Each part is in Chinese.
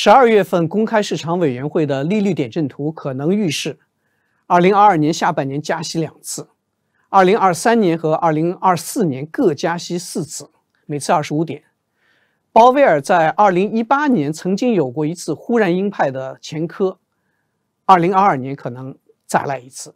十二月份公开市场委员会的利率点阵图可能预示，二零二二年下半年加息两次，二零二三年和二零二四年各加息四次，每次二十五点。鲍威尔在二零一八年曾经有过一次忽然鹰派的前科，二零二二年可能再来一次。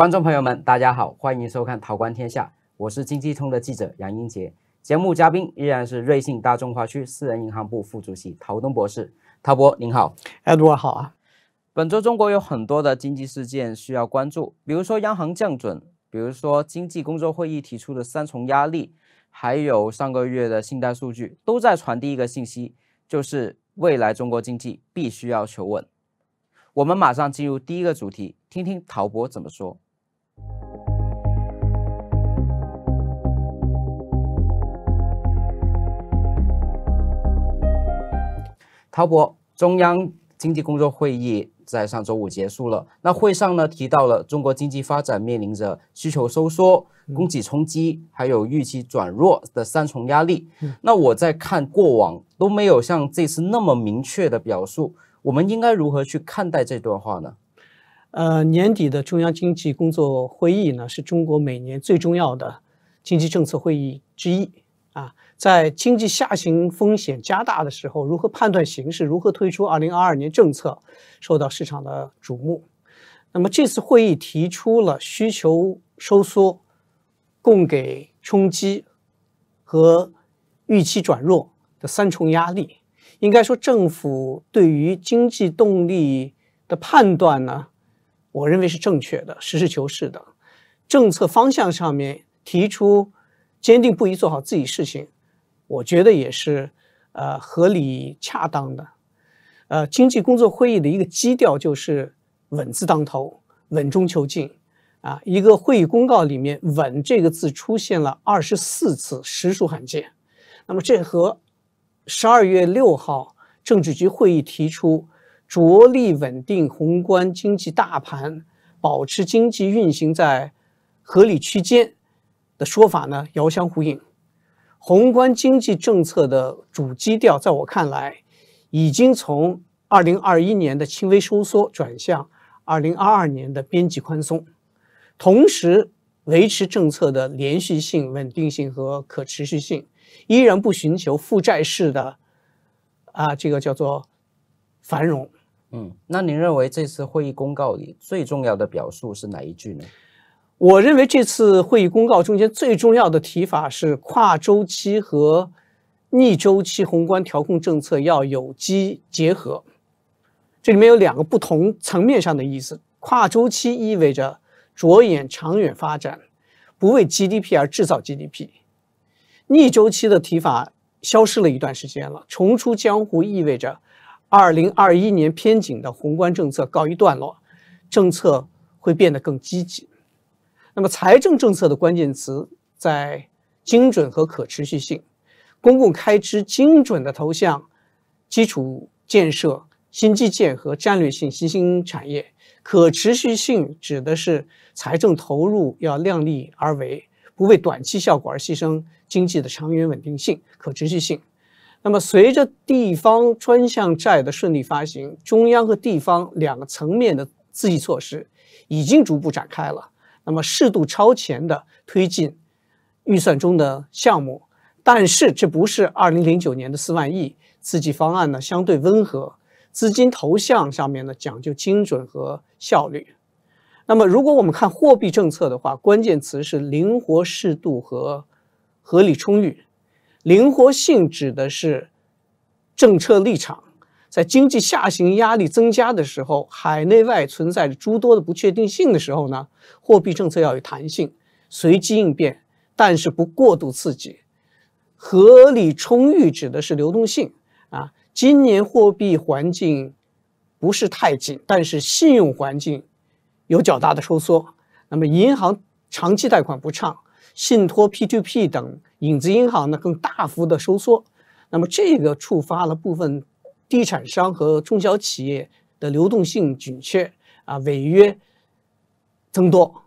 观众朋友们，大家好，欢迎收看《淘观天下》，我是经济通的记者杨英杰。节目嘉宾依然是瑞信大中华区私人银行部副主席陶东博士。陶博，您好。Edward 好啊。本周中国有很多的经济事件需要关注，比如说央行降准，比如说经济工作会议提出的三重压力，还有上个月的信贷数据，都在传递一个信息，就是未来中国经济必须要求稳。我们马上进入第一个主题，听听陶博怎么说。陶博，中央经济工作会议在上周五结束了。那会上呢，提到了中国经济发展面临着需求收缩、供给冲击、还有预期转弱的三重压力。那我在看过往都没有像这次那么明确的表述，我们应该如何去看待这段话呢？呃，年底的中央经济工作会议呢，是中国每年最重要的经济政策会议之一啊。在经济下行风险加大的时候，如何判断形势，如何推出2022年政策，受到市场的瞩目。那么这次会议提出了需求收缩、供给冲击和预期转弱的三重压力。应该说，政府对于经济动力的判断呢，我认为是正确的、实事求是的。政策方向上面提出坚定不移做好自己事情。我觉得也是，呃，合理恰当的。呃，经济工作会议的一个基调就是“稳”字当头，稳中求进。啊，一个会议公告里面“稳”这个字出现了二十四次，实属罕见。那么，这和十二月六号政治局会议提出着力稳定宏观经济大盘、保持经济运行在合理区间的说法呢，遥相呼应。宏观经济政策的主基调，在我看来，已经从2021年的轻微收缩转向2022年的边际宽松，同时维持政策的连续性、稳定性和可持续性，依然不寻求负债式的啊，这个叫做繁荣。嗯，那您认为这次会议公告里最重要的表述是哪一句呢？我认为这次会议公告中间最重要的提法是跨周期和逆周期宏观调控政策要有机结合，这里面有两个不同层面上的意思。跨周期意味着着眼长远发展，不为 GDP 而制造 GDP。逆周期的提法消失了一段时间了，重出江湖意味着2021年偏紧的宏观政策告一段落，政策会变得更积极。那么，财政政策的关键词在精准和可持续性。公共开支精准地投向基础建设、新基建和战略性新兴产业。可持续性指的是财政投入要量力而为，不为短期效果而牺牲经济的长远稳定性、可持续性。那么，随着地方专项债的顺利发行，中央和地方两个层面的刺激措施已经逐步展开了。那么适度超前的推进预算中的项目，但是这不是二零零九年的四万亿刺激方案呢，相对温和，资金投向上面呢讲究精准和效率。那么如果我们看货币政策的话，关键词是灵活适度和合理充裕。灵活性指的是政策立场。在经济下行压力增加的时候，海内外存在着诸多的不确定性的时候呢，货币政策要有弹性，随机应变，但是不过度刺激。合理充裕指的是流动性啊，今年货币环境不是太紧，但是信用环境有较大的收缩。那么银行长期贷款不畅，信托、P2P 等影子银行呢更大幅的收缩。那么这个触发了部分。地产商和中小企业的流动性紧缺啊，违约增多。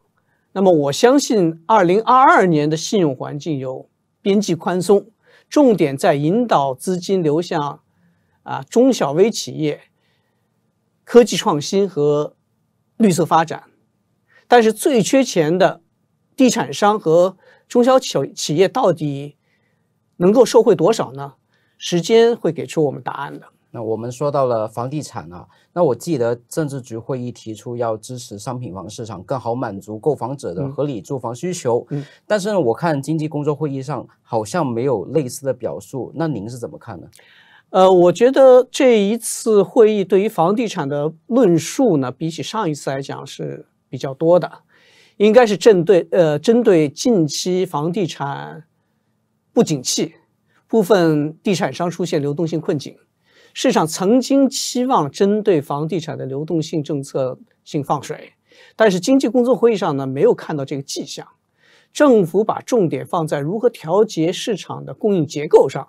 那么，我相信二零二二年的信用环境有边际宽松，重点在引导资金流向啊中小微企业、科技创新和绿色发展。但是，最缺钱的地产商和中小企企业到底能够受惠多少呢？时间会给出我们答案的。那我们说到了房地产啊，那我记得政治局会议提出要支持商品房市场更好满足购房者的合理住房需求，嗯，但是呢，我看经济工作会议上好像没有类似的表述，那您是怎么看呢？呃，我觉得这一次会议对于房地产的论述呢，比起上一次来讲是比较多的，应该是针对呃，针对近期房地产不景气，部分地产商出现流动性困境。市场曾经期望针对房地产的流动性政策性放水，但是经济工作会议上呢，没有看到这个迹象。政府把重点放在如何调节市场的供应结构上，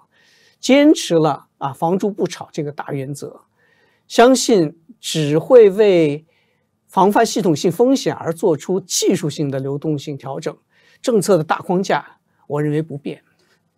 坚持了啊“房住不炒”这个大原则，相信只会为防范系统性风险而做出技术性的流动性调整，政策的大框架我认为不变。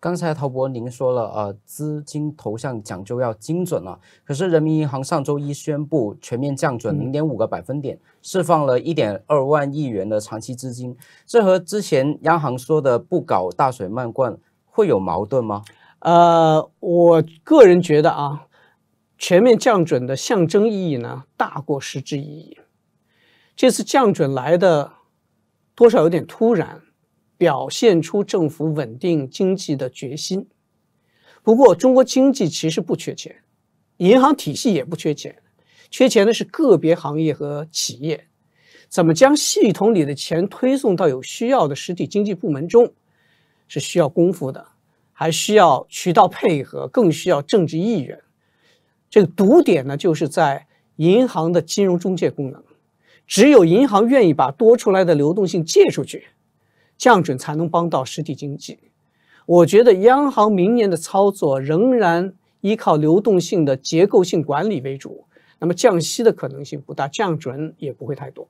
刚才陶博，您说了啊，资金投向讲究要精准了。可是人民银行上周一宣布全面降准零点五个百分点，释放了一点二万亿元的长期资金，这和之前央行说的不搞大水漫灌会有矛盾吗？呃，我个人觉得啊，全面降准的象征意义呢，大过实质意义。这次降准来的多少有点突然。表现出政府稳定经济的决心，不过中国经济其实不缺钱，银行体系也不缺钱，缺钱的是个别行业和企业，怎么将系统里的钱推送到有需要的实体经济部门中，是需要功夫的，还需要渠道配合，更需要政治意愿。这个堵点呢，就是在银行的金融中介功能，只有银行愿意把多出来的流动性借出去。降准才能帮到实体经济，我觉得央行明年的操作仍然依靠流动性的结构性管理为主，那么降息的可能性不大，降准也不会太多。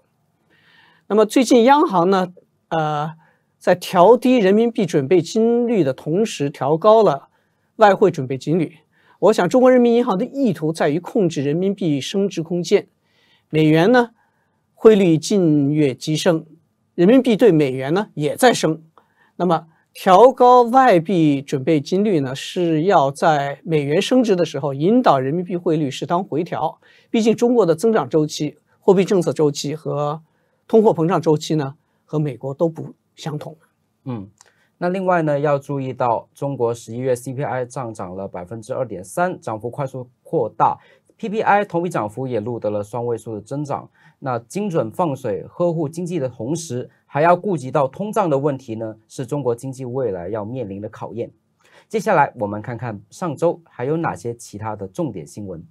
那么最近央行呢，呃，在调低人民币准备金率的同时，调高了外汇准备金率。我想中国人民银行的意图在于控制人民币升值空间。美元呢，汇率近月急升。人民币对美元呢也在升，那么调高外币准备金率呢是要在美元升值的时候引导人民币汇率适当回调，毕竟中国的增长周期、货币政策周期和通货膨胀周期呢和美国都不相同。嗯，那另外呢要注意到中国十一月 CPI 上涨了百分之二点三，涨幅快速扩大。PPI 同比涨幅也录得了双位数的增长。那精准放水呵护经济的同时，还要顾及到通胀的问题呢，是中国经济未来要面临的考验。接下来我们看看上周还有哪些其他的重点新闻。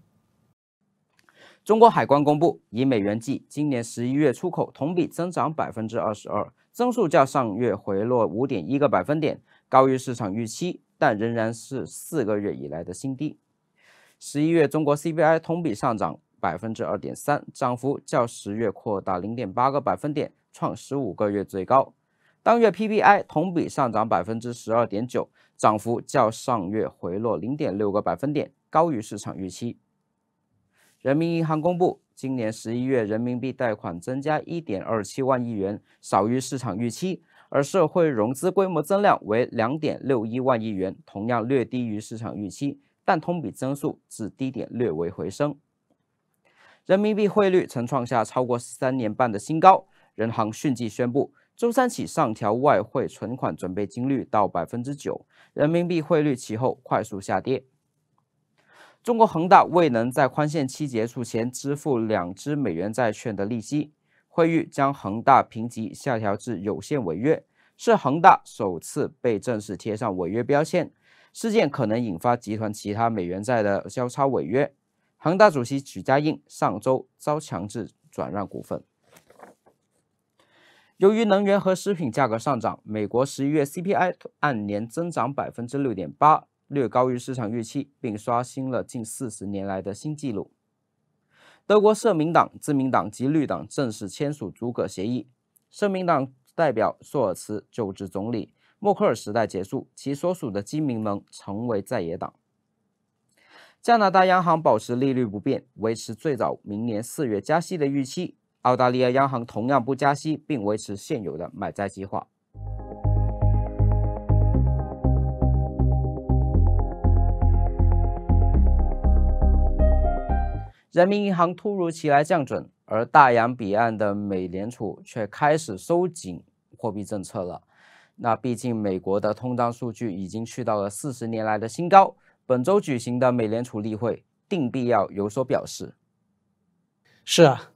中国海关公布，以美元计，今年十一月出口同比增长百分之二十二，增速较上月回落五点一个百分点，高于市场预期，但仍然是四个月以来的新低。十一月中国 CPI 同比上涨百分之二点三，涨幅较十月扩大零点八个百分点，创十五个月最高。当月 PPI 同比上涨百分之十二点九，涨幅较上月回落零点六个百分点，高于市场预期。人民银行公布，今年十一月人民币贷款增加一点二七万亿元，少于市场预期，而社会融资规模增量为两点六一万亿元，同样略低于市场预期。但同比增速至低点略微回升。人民币汇率曾创下超过三年半的新高。人行迅即宣布，周三起上调外汇存款准备金率到百分之九。人民币汇率其后快速下跌。中国恒大未能在宽限期结束前支付两支美元债券的利息，汇率将恒大评级下调至有限违约，是恒大首次被正式贴上违约标签。事件可能引发集团其他美元债的交叉违约。恒大主席许家印上周遭强制转让股份。由于能源和食品价格上涨，美国十一月 CPI 按年增长百分之六点八，略高于市场预期，并刷新了近四十年来的新纪录。德国社民党、自民党及绿党正式签署组阁协议，社民党代表索尔茨就职总理。默克尔时代结束，其所属的基民盟成为在野党。加拿大央行保持利率不变，维持最早明年四月加息的预期。澳大利亚央行同样不加息，并维持现有的买债计划。人民银行突如其来降准，而大洋彼岸的美联储却开始收紧货币政策了。那毕竟，美国的通胀数据已经去到了四十年来的新高。本周举行的美联储例会定必要有所表示。是啊，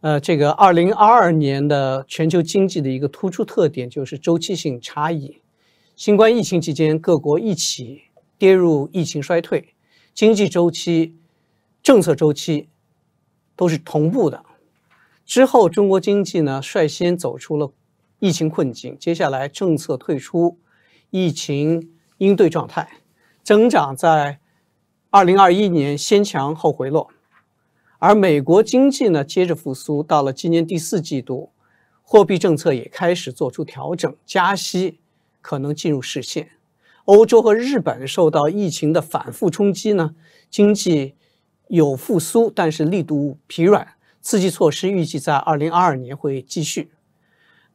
呃，这个二零二二年的全球经济的一个突出特点就是周期性差异。新冠疫情期间，各国一起跌入疫情衰退，经济周期、政策周期都是同步的。之后，中国经济呢率先走出了。疫情困境，接下来政策退出疫情应对状态，增长在二零二一年先强后回落，而美国经济呢接着复苏，到了今年第四季度，货币政策也开始做出调整，加息可能进入视线。欧洲和日本受到疫情的反复冲击呢，经济有复苏，但是力度疲软，刺激措施预计在二零二二年会继续。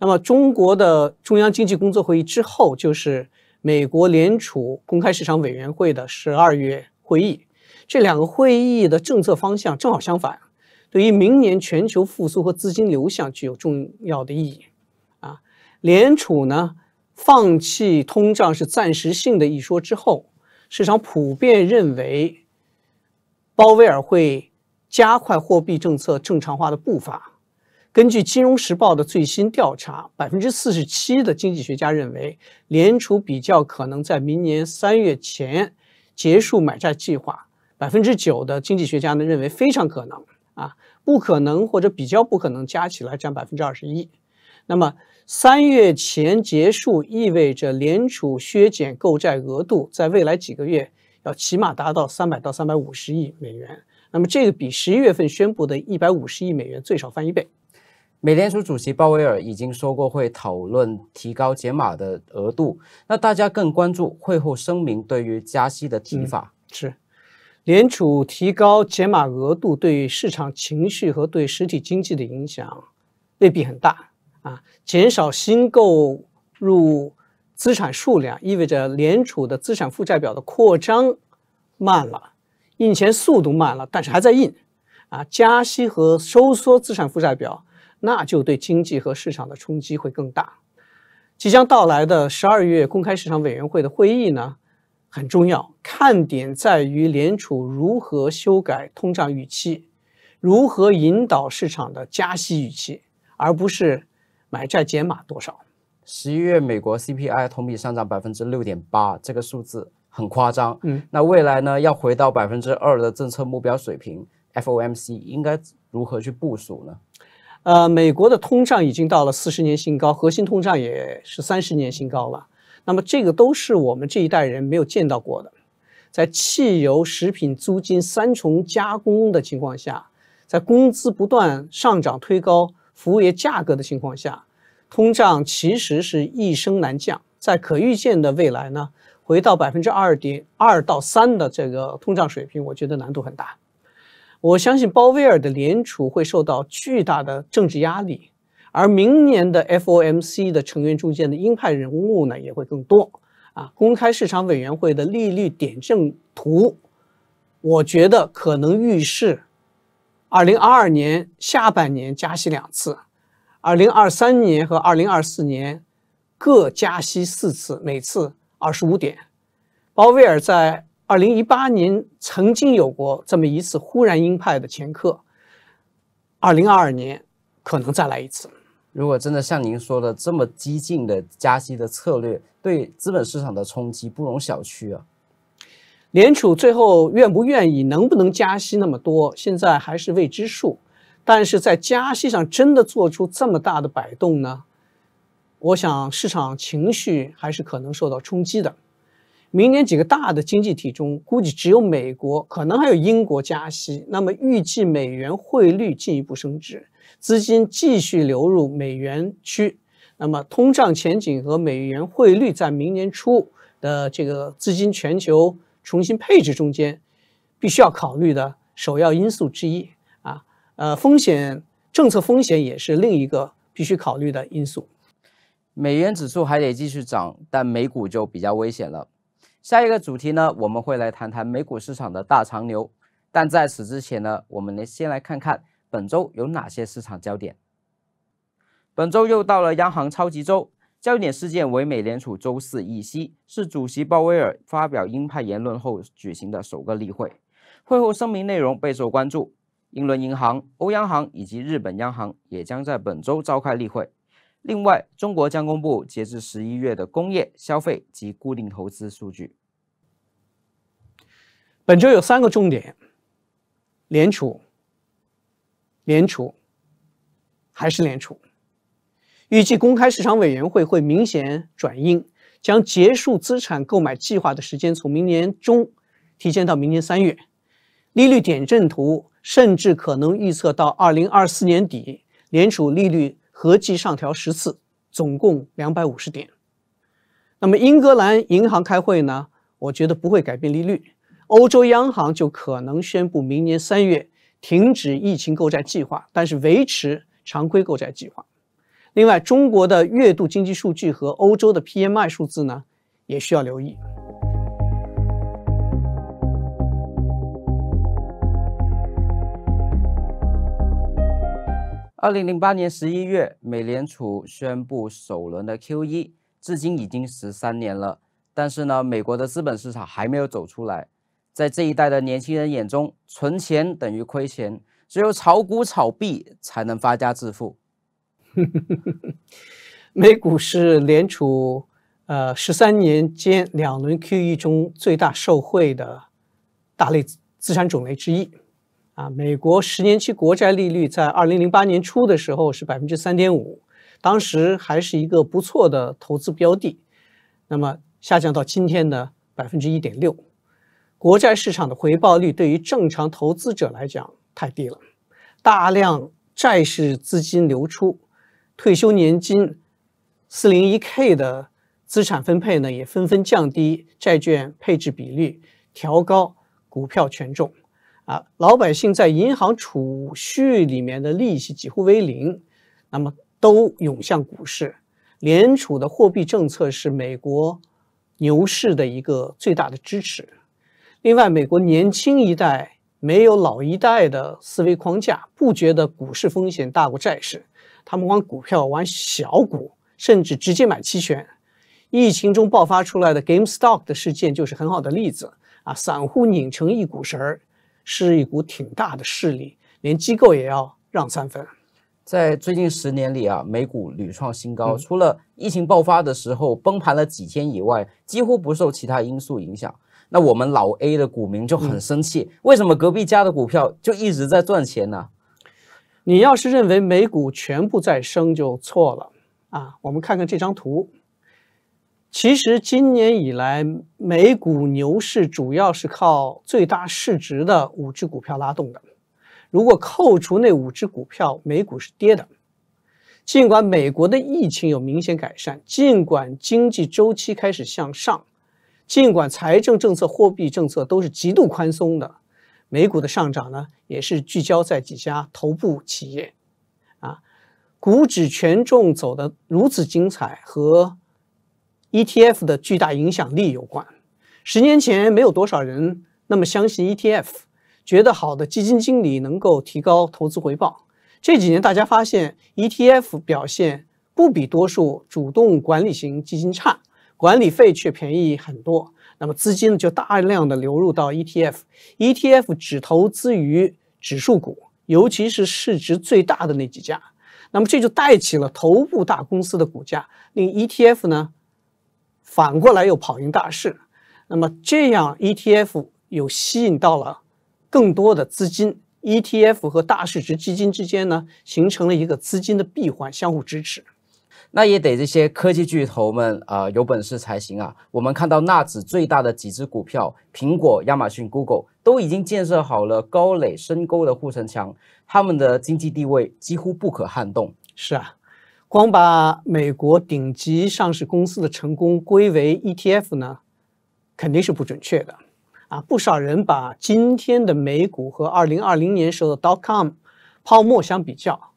那么，中国的中央经济工作会议之后，就是美国联储公开市场委员会的十二月会议。这两个会议的政策方向正好相反，对于明年全球复苏和资金流向具有重要的意义。啊，联储呢放弃通胀是暂时性的一说之后，市场普遍认为，鲍威尔会加快货币政策正常化的步伐。根据《金融时报》的最新调查，百分之四十七的经济学家认为，联储比较可能在明年三月前结束买债计划。百分之九的经济学家呢认为非常可能啊，不可能或者比较不可能加起来占百分之二十一。那么三月前结束意味着联储削减购债额度，在未来几个月要起码达到三百到三百五十亿美元。那么这个比十一月份宣布的一百五十亿美元最少翻一倍。美联储主席鲍威尔已经说过会讨论提高解码的额度，那大家更关注会后声明对于加息的提法。是，联储提高解码额度对市场情绪和对实体经济的影响未必很大啊。减少新购入资产数量，意味着联储的资产负债表的扩张慢了，印钱速度慢了，但是还在印啊。加息和收缩资产负债表。那就对经济和市场的冲击会更大。即将到来的十二月公开市场委员会的会议呢，很重要，看点在于联储如何修改通胀预期，如何引导市场的加息预期，而不是买债减码多少。十一月美国 CPI 同比上涨百分之六点八，这个数字很夸张。嗯，那未来呢，要回到百分之二的政策目标水平，FOMC 应该如何去部署呢？呃，美国的通胀已经到了四十年新高，核心通胀也是三十年新高了。那么这个都是我们这一代人没有见到过的，在汽油、食品、租金三重加工的情况下，在工资不断上涨推高服务业价格的情况下，通胀其实是一升难降。在可预见的未来呢，回到百分之二点二到三的这个通胀水平，我觉得难度很大。我相信鲍威尔的联储会受到巨大的政治压力，而明年的 FOMC 的成员中间的鹰派人物呢也会更多。啊，公开市场委员会的利率点阵图，我觉得可能预示2022年下半年加息两次，2023年和2024年各加息四次，每次二十五点。鲍威尔在。二零一八年曾经有过这么一次忽然鹰派的前科，二零二二年可能再来一次。如果真的像您说的这么激进的加息的策略，对资本市场的冲击不容小觑啊！联储最后愿不愿意、能不能加息那么多，现在还是未知数。但是在加息上真的做出这么大的摆动呢？我想市场情绪还是可能受到冲击的。明年几个大的经济体中，估计只有美国可能还有英国加息。那么预计美元汇率进一步升值，资金继续流入美元区。那么通胀前景和美元汇率在明年初的这个资金全球重新配置中间，必须要考虑的首要因素之一啊。呃，风险政策风险也是另一个必须考虑的因素。美元指数还得继续涨，但美股就比较危险了。下一个主题呢，我们会来谈谈美股市场的大长牛。但在此之前呢，我们来先来看看本周有哪些市场焦点。本周又到了央行超级周，焦点事件为美联储周四议息，是主席鲍威尔发表鹰派言论后举行的首个例会。会后声明内容备受关注。英伦银行、欧央行以及日本央行也将在本周召开例会。另外，中国将公布截至十一月的工业、消费及固定投资数据。本周有三个重点：联储、联储，还是联储？预计公开市场委员会会明显转阴，将结束资产购买计划的时间从明年中提前到明年三月。利率点阵图甚至可能预测到二零二四年底，联储利率合计上调十次，总共两百五十点。那么英格兰银行开会呢？我觉得不会改变利率。欧洲央行就可能宣布明年三月停止疫情购债计划，但是维持常规购债计划。另外，中国的月度经济数据和欧洲的 P M I 数字呢，也需要留意。二零零八年十一月，美联储宣布首轮的 Q E，至今已经十三年了。但是呢，美国的资本市场还没有走出来。在这一代的年轻人眼中，存钱等于亏钱，只有炒股炒币才能发家致富。美股是联储呃十三年间两轮 QE 中最大受惠的大类资产种类之一啊。美国十年期国债利率在二零零八年初的时候是百分之三点五，当时还是一个不错的投资标的。那么下降到今天的百分之一点六。国债市场的回报率对于正常投资者来讲太低了，大量债市资金流出，退休年金、四零一 k 的资产分配呢也纷纷降低债券配置比例，调高股票权重。啊，老百姓在银行储蓄里面的利息几乎为零，那么都涌向股市。联储的货币政策是美国牛市的一个最大的支持。另外，美国年轻一代没有老一代的思维框架，不觉得股市风险大过债市。他们玩股票，玩小股，甚至直接买期权。疫情中爆发出来的 GameStop 的事件就是很好的例子啊！散户拧成一股绳儿，是一股挺大的势力，连机构也要让三分。在最近十年里啊，美股屡创新高，除了疫情爆发的时候崩盘了几天以外，几乎不受其他因素影响。那我们老 A 的股民就很生气，为什么隔壁家的股票就一直在赚钱呢？你要是认为美股全部在升，就错了啊！我们看看这张图，其实今年以来美股牛市主要是靠最大市值的五只股票拉动的。如果扣除那五只股票，美股是跌的。尽管美国的疫情有明显改善，尽管经济周期开始向上。尽管财政政策、货币政策都是极度宽松的，美股的上涨呢也是聚焦在几家头部企业，啊，股指权重走的如此精彩和 ETF 的巨大影响力有关。十年前没有多少人那么相信 ETF，觉得好的基金经理能够提高投资回报。这几年大家发现 ETF 表现不比多数主动管理型基金差。管理费却便宜很多，那么资金就大量的流入到 ETF。ETF 只投资于指数股，尤其是市值最大的那几家，那么这就带起了头部大公司的股价，令 ETF 呢反过来又跑赢大市。那么这样 ETF 又吸引到了更多的资金，ETF 和大市值基金之间呢形成了一个资金的闭环，相互支持。那也得这些科技巨头们啊有本事才行啊！我们看到纳指最大的几只股票，苹果、亚马逊、Google 都已经建设好了高垒深沟的护城墙，他们的经济地位几乎不可撼动。是啊，光把美国顶级上市公司的成功归为 ETF 呢，肯定是不准确的啊！不少人把今天的美股和二零二零年时候的 dotcom 泡沫相比较，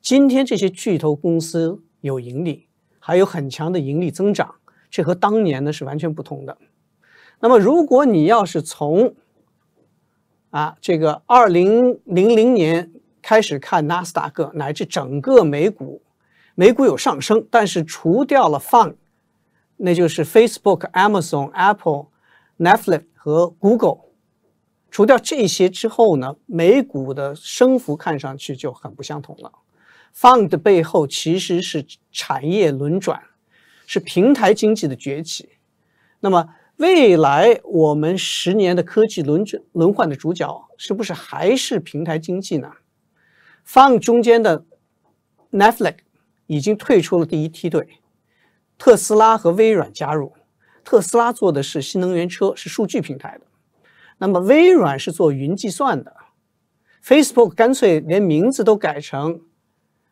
今天这些巨头公司。有盈利，还有很强的盈利增长，这和当年呢是完全不同的。那么，如果你要是从啊这个二零零零年开始看纳斯达克乃至整个美股，美股有上升，但是除掉了 Fun，那就是 Facebook、Amazon、Apple、Netflix 和 Google，除掉这些之后呢，美股的升幅看上去就很不相同了。Fund 的背后其实是产业轮转，是平台经济的崛起。那么未来我们十年的科技轮转轮换的主角是不是还是平台经济呢？Fund 中间的 Netflix 已经退出了第一梯队，特斯拉和微软加入特斯拉做的是新能源车，是数据平台的；那么微软是做云计算的。Facebook 干脆连名字都改成。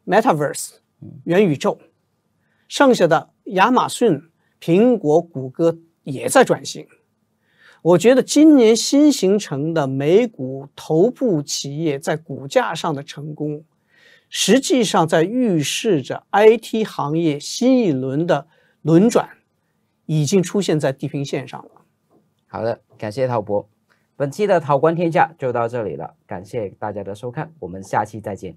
Metaverse，元宇宙，剩下的亚马逊、苹果、谷歌也在转型。我觉得今年新形成的美股头部企业在股价上的成功，实际上在预示着 IT 行业新一轮的轮转已经出现在地平线上了。好的，感谢陶博，本期的“陶观天下”就到这里了，感谢大家的收看，我们下期再见。